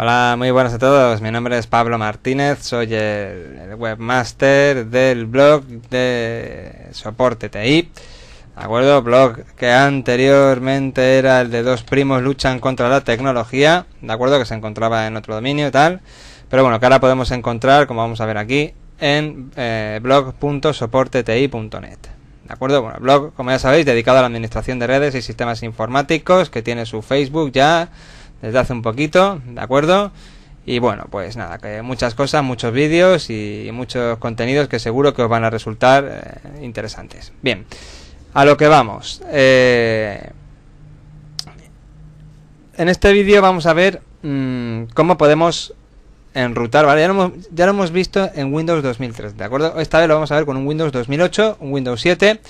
Hola, muy buenas a todos. Mi nombre es Pablo Martínez, soy el webmaster del blog de soporte TI. ¿De acuerdo? Blog que anteriormente era el de dos primos luchan contra la tecnología, ¿de acuerdo? Que se encontraba en otro dominio y tal. Pero bueno, que ahora podemos encontrar, como vamos a ver aquí, en eh, blog.soporteti.net. ¿De acuerdo? Bueno, blog, como ya sabéis, dedicado a la administración de redes y sistemas informáticos, que tiene su Facebook ya, desde hace un poquito, ¿de acuerdo? Y bueno, pues nada, que muchas cosas, muchos vídeos y muchos contenidos que seguro que os van a resultar eh, interesantes. Bien, a lo que vamos. Eh, en este vídeo vamos a ver mm, cómo podemos enrutar, ¿vale? Ya lo, hemos, ya lo hemos visto en Windows 2003, ¿de acuerdo? Esta vez lo vamos a ver con un Windows 2008, un Windows 7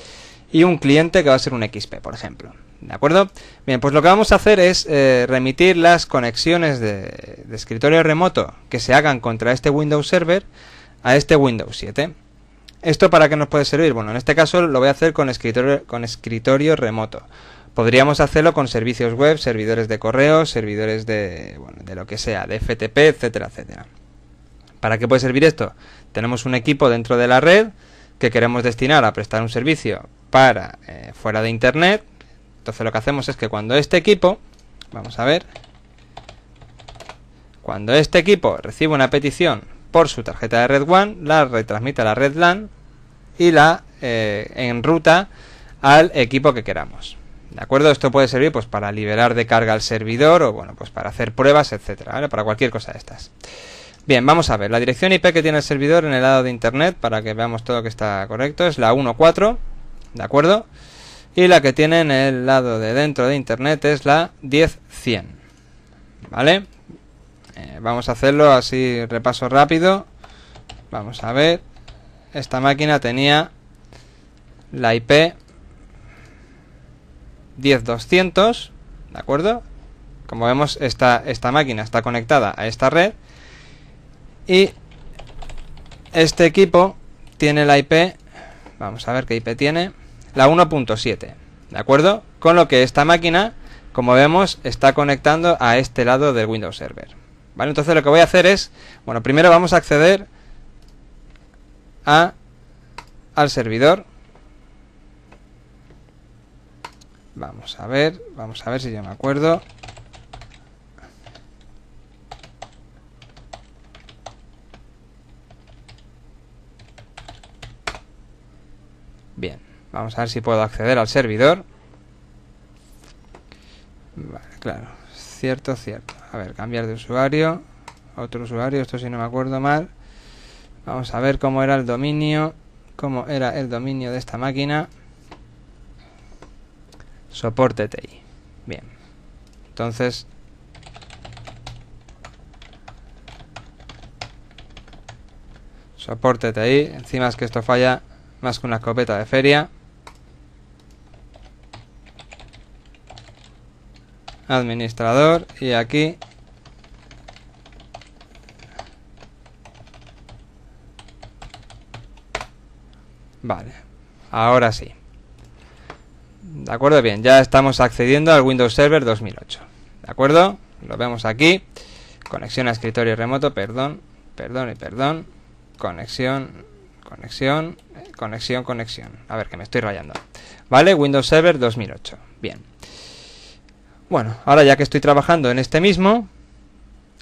y un cliente que va a ser un XP, por ejemplo. ¿De acuerdo? Bien, pues lo que vamos a hacer es eh, remitir las conexiones de, escritorio remoto que se hagan contra este Windows Server a este Windows 7. ¿Esto para qué nos puede servir? Bueno, en este caso lo voy a hacer con escritorio, con escritorio remoto. Podríamos hacerlo con servicios web, servidores de correo, servidores de, bueno, de lo que sea, de FTP, etcétera, etcétera. ¿Para qué puede servir esto? Tenemos un equipo dentro de la red que queremos destinar a prestar un servicio para eh, fuera de Internet, entonces lo que hacemos es que cuando este equipo, vamos a ver, cuando este equipo recibe una petición por su tarjeta de Red One, la retransmite a la Red LAN y la eh, enruta al equipo que queramos. ¿De acuerdo? Esto puede servir pues para liberar de carga al servidor o bueno, pues para hacer pruebas, etcétera, Para cualquier cosa de estas. Bien, vamos a ver. La dirección IP que tiene el servidor en el lado de internet, para que veamos todo que está correcto, es la 14, ¿de acuerdo? y la que tiene en el lado de dentro de internet es la 10100 vale eh, vamos a hacerlo así repaso rápido vamos a ver esta máquina tenía la IP 10200 de acuerdo como vemos esta, esta máquina está conectada a esta red y este equipo tiene la IP vamos a ver qué IP tiene la 1.7, ¿de acuerdo? Con lo que esta máquina, como vemos, está conectando a este lado del Windows Server. ¿Vale? Entonces lo que voy a hacer es, bueno, primero vamos a acceder a, al servidor. Vamos a ver, vamos a ver si yo me acuerdo. Bien. Vamos a ver si puedo acceder al servidor. Vale, claro. Cierto, cierto. A ver, cambiar de usuario. Otro usuario, esto si no me acuerdo mal. Vamos a ver cómo era el dominio. Cómo era el dominio de esta máquina. Soporte TI. Bien. Entonces... Soporte TI. Encima es que esto falla más que una escopeta de feria. administrador y aquí vale ahora sí de acuerdo bien ya estamos accediendo al Windows Server 2008 de acuerdo lo vemos aquí conexión a escritorio remoto perdón perdón y perdón conexión conexión eh, conexión conexión a ver que me estoy rayando vale Windows Server 2008 bien bueno, ahora ya que estoy trabajando en este mismo,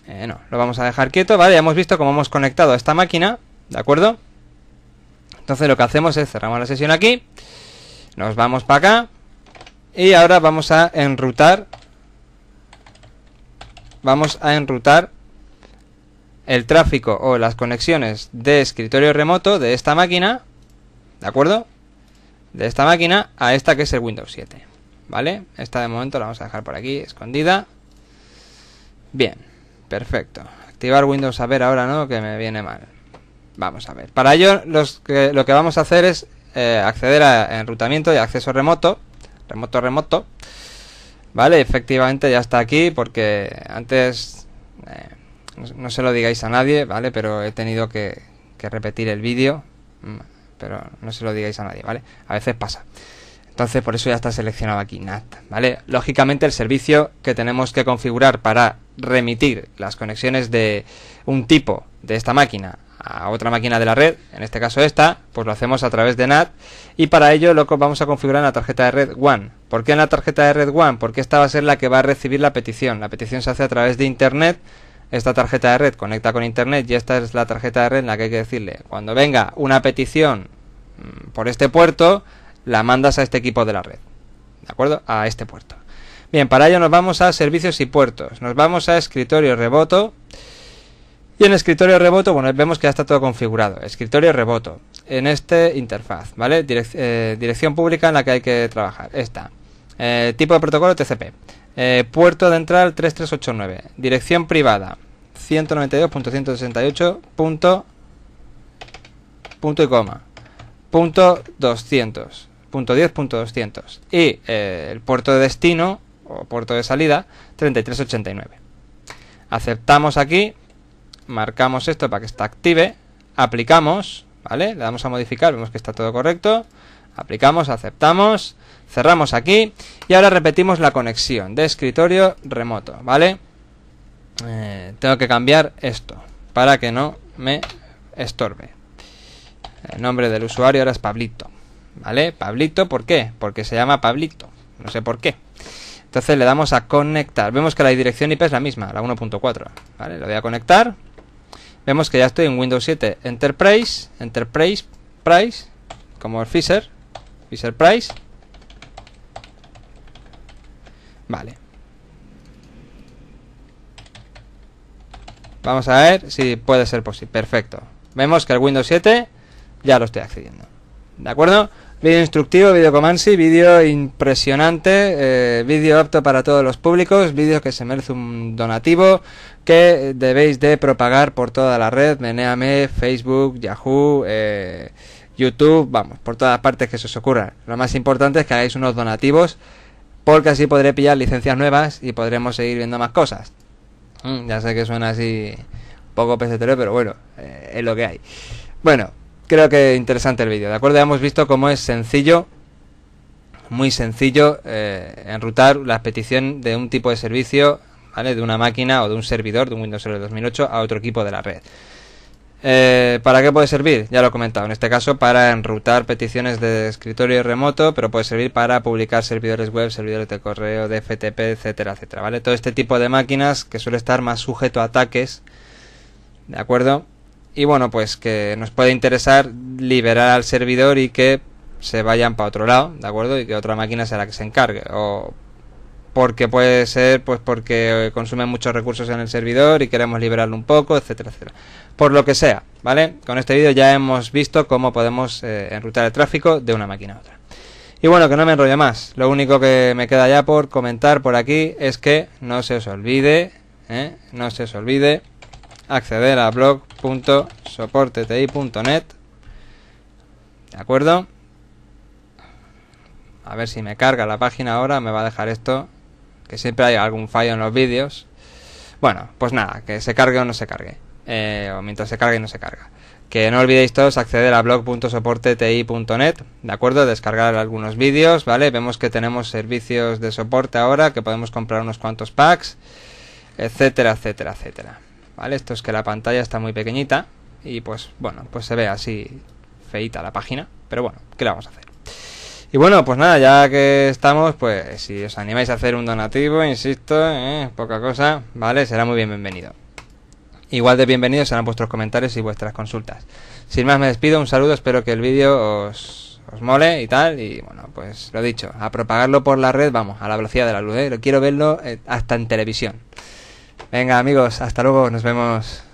eh, no, lo vamos a dejar quieto, ¿vale? Ya hemos visto cómo hemos conectado a esta máquina, ¿de acuerdo? Entonces lo que hacemos es cerramos la sesión aquí, nos vamos para acá y ahora vamos a enrutar, vamos a enrutar el tráfico o las conexiones de escritorio remoto de esta máquina, ¿de acuerdo? De esta máquina a esta que es el Windows 7. ¿vale? Esta de momento la vamos a dejar por aquí, escondida. Bien, perfecto. Activar Windows a ver ahora, ¿no? Que me viene mal. Vamos a ver. Para ello los que, lo que vamos a hacer es eh, acceder a enrutamiento y acceso remoto. Remoto, remoto. Vale, efectivamente ya está aquí porque antes... Eh, no se lo digáis a nadie, ¿vale? Pero he tenido que, que repetir el vídeo. Mm, pero no se lo digáis a nadie, ¿vale? A veces pasa. Entonces por eso ya está seleccionado aquí NAT, ¿vale? Lógicamente el servicio que tenemos que configurar para remitir las conexiones de un tipo de esta máquina a otra máquina de la red, en este caso esta, pues lo hacemos a través de NAT y para ello lo vamos a configurar en la tarjeta de red WAN. ¿Por qué en la tarjeta de red WAN? Porque esta va a ser la que va a recibir la petición. La petición se hace a través de Internet. Esta tarjeta de red conecta con Internet y esta es la tarjeta de red en la que hay que decirle, cuando venga una petición mm, por este puerto, la mandas a este equipo de la red. ¿De acuerdo? A este puerto. Bien, para ello nos vamos a servicios y puertos. Nos vamos a escritorio reboto. Y en escritorio reboto, bueno, vemos que ya está todo configurado. Escritorio reboto. En este interfaz, ¿vale? Eh, dirección pública en la que hay que trabajar. Esta. Eh, tipo de protocolo TCP. Eh, puerto de entrada 3389. Dirección privada 192.168. Punto, punto y coma. Punto 200. .10.200 y eh, el puerto de destino o puerto de salida 3389. Aceptamos aquí, marcamos esto para que esté active, aplicamos, ¿vale? Le damos a modificar, vemos que está todo correcto, aplicamos, aceptamos, cerramos aquí y ahora repetimos la conexión de escritorio remoto, ¿vale? Eh, tengo que cambiar esto para que no me estorbe. El nombre del usuario ahora es Pablito. ¿Vale? Pablito, ¿por qué? Porque se llama Pablito. No sé por qué. Entonces le damos a conectar. Vemos que la dirección IP es la misma, la 1.4. ¿Vale? Lo voy a conectar. Vemos que ya estoy en Windows 7 Enterprise, Enterprise, Price, como el Fisher, Fisher Price. Vale. Vamos a ver si puede ser posible. Perfecto. Vemos que el Windows 7 ya lo estoy accediendo. ¿De acuerdo? Vídeo instructivo, vídeo comansi, vídeo impresionante, eh, vídeo apto para todos los públicos, vídeo que se merece un donativo que debéis de propagar por toda la red, Meneame, Facebook, Yahoo, eh, YouTube, vamos, por todas partes que se os ocurra. Lo más importante es que hagáis unos donativos porque así podré pillar licencias nuevas y podremos seguir viendo más cosas. Mm, ya sé que suena así un poco pesetero, pero bueno, eh, es lo que hay. Bueno, creo que interesante el vídeo, ¿de acuerdo? Ya hemos visto cómo es sencillo, muy sencillo, eh, enrutar la petición de un tipo de servicio, ¿vale? De una máquina o de un servidor de un Windows Server 2008 a otro equipo de la red. Eh, ¿Para qué puede servir? Ya lo he comentado, en este caso para enrutar peticiones de escritorio remoto, pero puede servir para publicar servidores web, servidores de correo, de FTP, etcétera, etcétera, ¿vale? Todo este tipo de máquinas que suele estar más sujeto a ataques, ¿de acuerdo? y bueno, pues que nos puede interesar liberar al servidor y que se vayan para otro lado, ¿de acuerdo? Y que otra máquina sea la que se encargue. O porque puede ser, pues porque consume muchos recursos en el servidor y queremos liberarlo un poco, etcétera, etcétera. Por lo que sea, ¿vale? Con este vídeo ya hemos visto cómo podemos eh, enrutar el tráfico de una máquina a otra. Y bueno, que no me enrolle más. Lo único que me queda ya por comentar por aquí es que no se os olvide, ¿eh? no se os olvide acceder a blog.soporteti.net. ¿De acuerdo? A ver si me carga la página ahora, me va a dejar esto, que siempre hay algún fallo en los vídeos. Bueno, pues nada, que se cargue o no se cargue. Eh, o mientras se cargue y no se carga. Que no olvidéis todos acceder a blog.soporteti.net, ¿de acuerdo? Descargar algunos vídeos, ¿vale? Vemos que tenemos servicios de soporte ahora, que podemos comprar unos cuantos packs, etcétera, etcétera, etcétera. ¿vale? Esto es que la pantalla está muy pequeñita y pues bueno, pues se ve así feita la página, pero bueno, ¿qué le vamos a hacer? Y bueno, pues nada, ya que estamos, pues si os animáis a hacer un donativo, insisto, ¿eh? poca cosa, ¿vale? Será muy bienvenido. Igual de bienvenidos serán vuestros comentarios y vuestras consultas. Sin más, me despido, un saludo, espero que el vídeo os, mole y tal. Y bueno, pues lo dicho, a propagarlo por la red, vamos, a la velocidad de la luz, ¿eh? quiero verlo eh, hasta en televisión. Venga amigos, hasta luego, nos vemos.